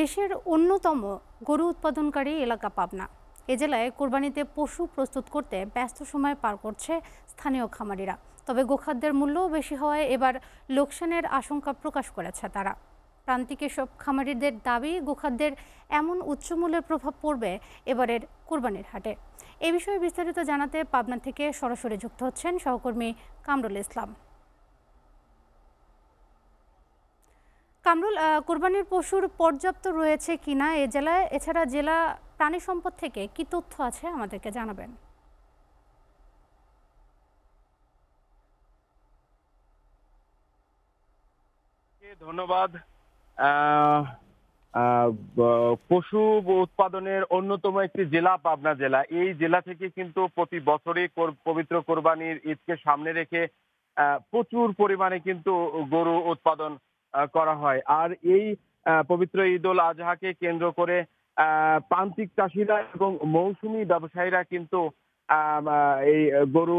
দেশের অন্যতম গরু উৎপাদনকারী এলাকা পাবনা এ জেলায় কোরবানিতে পশু প্রস্তুত করতে ব্যস্ত সময় পার করছে স্থানীয় খামারিরা তবে গোখাদ্যের মূল্য বেশি হওয়ায় এবার লোকসানের আশঙ্কা প্রকাশ করেছে তারা প্রান্তিক সব খামারিদের দাবি গোখাদ্যের এমন উচ্চমূল্যের প্রভাব পড়বে এবারের কোরবানির হাটে এ বিষয়ে বিস্তারিত জানাতে পাবনা থেকে সরাসরি যুক্ত হচ্ছেন সহকর্মী কামরুল ইসলাম কামরুল কোরবানির পশুর পর্যাপ্ত রয়েছে কিনা এ জেলায় এছাড়া জেলা প্রাণী সম্পদ থেকে কি তথ্য আছে আমাদেরকে জানাবেন ধন্যবাদ পশু উৎপাদনের অন্যতম একটি জেলা পাবনা জেলা এই জেলা থেকে কিন্তু প্রতি বছরই পবিত্র কোরবানির ঈদকে সামনে রেখে প্রচুর পরিমাণে কিন্তু গরু উৎপাদন করা হয় আর এই পবিত্র ঈদ উল আজহাকে কেন্দ্র করে প্রান্তিক চাষিরা এবং মৌসুমি ব্যবসায়ীরা কিন্তু এই গরু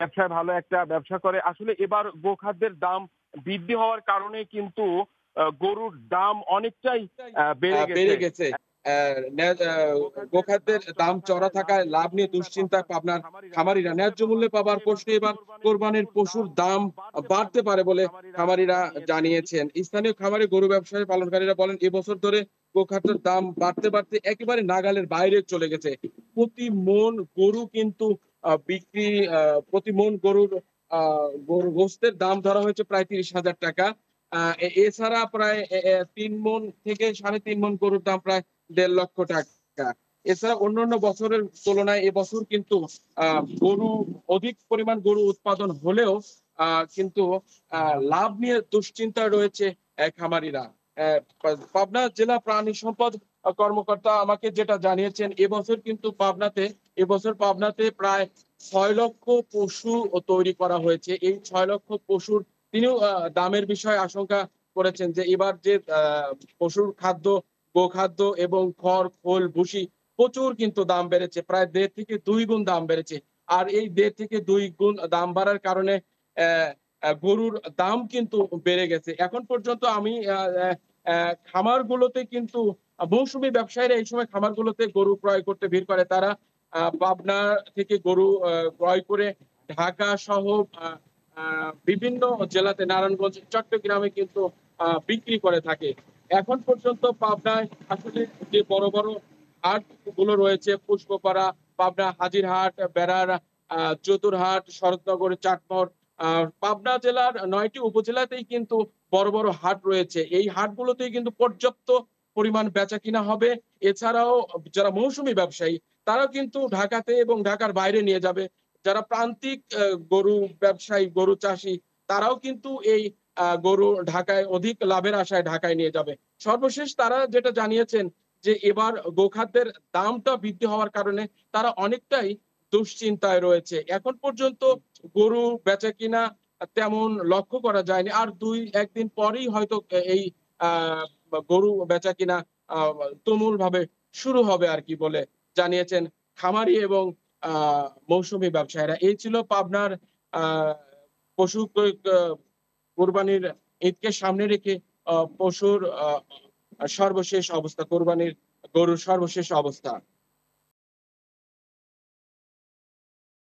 ব্যবসায় ভালো একটা ব্যবসা করে আসলে এবার গোখাদ্যের দাম বৃদ্ধি হওয়ার কারণে কিন্তু গরুর দাম অনেকটাই বেড়ে গেছে গোখাদ্যের দাম চড়া থাকায় লাভ নিয়ে দুশ্চিন্তা পাবনার খামারিরা ন্যায্য মূল্যে পাবার প্রশ্নে এবার কোরবানির পশুর দাম বাড়তে পারে বলে খামারিরা জানিয়েছেন স্থানীয় খামারে গরু ব্যবসায়ী পালনকারীরা বলেন এবছর ধরে গোখাদ্যের দাম বাড়তে বাড়তে একেবারে নাগালের বাইরে চলে গেছে প্রতি মন গরু কিন্তু বিক্রি প্রতি মন গরুর গরু গোস্তের দাম ধরা হয়েছে প্রায় তিরিশ হাজার টাকা এছাড়া প্রায় তিন মন থেকে সাড়ে তিন মন গরুর দাম প্রায় দেড় লক্ষ টাকা এছাড়া অন্যান্য বছরের তুলনায় এবছর কিন্তু আহ গরু অধিক পরিমাণ গরু উৎপাদন হলেও কিন্তু লাভ নিয়ে দুশ্চিন্তা রয়েছে খামারিরা পাবনা জেলা প্রাণী সম্পদ কর্মকর্তা আমাকে যেটা জানিয়েছেন এবছর কিন্তু পাবনাতে এবছর পাবনাতে প্রায় ছয় লক্ষ পশু তৈরি করা হয়েছে এই ছয় লক্ষ পশুর তিনিও দামের বিষয়ে আশঙ্কা করেছেন যে এবার যে পশুর খাদ্য গোখাদ্য এবং খড় খোল ভুসি প্রচুর কিন্তু দাম বেড়েছে প্রায় দেড় থেকে দুই গুণ দাম বেড়েছে আর এই দেড় থেকে দুই গুণ দাম বাড়ার কারণে গরুর দাম কিন্তু বেড়ে গেছে এখন পর্যন্ত আমি খামারগুলোতে কিন্তু মৌসুমি ব্যবসায়ীরা এই সময় খামারগুলোতে গরু ক্রয় করতে ভিড় করে তারা পাবনা থেকে গরু ক্রয় করে ঢাকা সহ বিভিন্ন জেলাতে নারায়ণগঞ্জ চট্টগ্রামে কিন্তু বিক্রি করে থাকে এখন পর্যন্ত পাবনায় আসলে যে বড় বড় হাট গুলো রয়েছে পুষ্পপাড়া পাবনা হাট বেড়ার চতুরহাট শরৎনগর চাটমোহর পাবনা জেলার নয়টি উপজেলাতেই কিন্তু বড় বড় হাট রয়েছে এই হাটগুলোতেই কিন্তু পর্যাপ্ত পরিমাণ বেচা কিনা হবে এছাড়াও যারা মৌসুমি ব্যবসায়ী তারা কিন্তু ঢাকাতে এবং ঢাকার বাইরে নিয়ে যাবে যারা প্রান্তিক গরু ব্যবসায়ী গরু চাষি তারাও কিন্তু এই গরু ঢাকায় অধিক লাভের আশায় ঢাকায় নিয়ে যাবে সর্বশেষ তারা যেটা জানিয়েছেন যে এবার গোখাদ্যের দামটা বৃদ্ধি হওয়ার কারণে তারা অনেকটাই দুশ্চিন্তায় রয়েছে এখন পর্যন্ত গরু বেচা কিনা তেমন লক্ষ্য করা যায়নি আর দুই একদিন পরেই হয়তো এই গরু বেচা কিনা তুমুল ভাবে শুরু হবে আর কি বলে জানিয়েছেন খামারি এবং মৌসুমী ব্যবসায়ীরা এই ছিল পাবনার পশু কোরবানির ঈদকে সামনে রেখে পশুর সর্বশেষ অবস্থা কোরবানির গরুর সর্বশেষ অবস্থা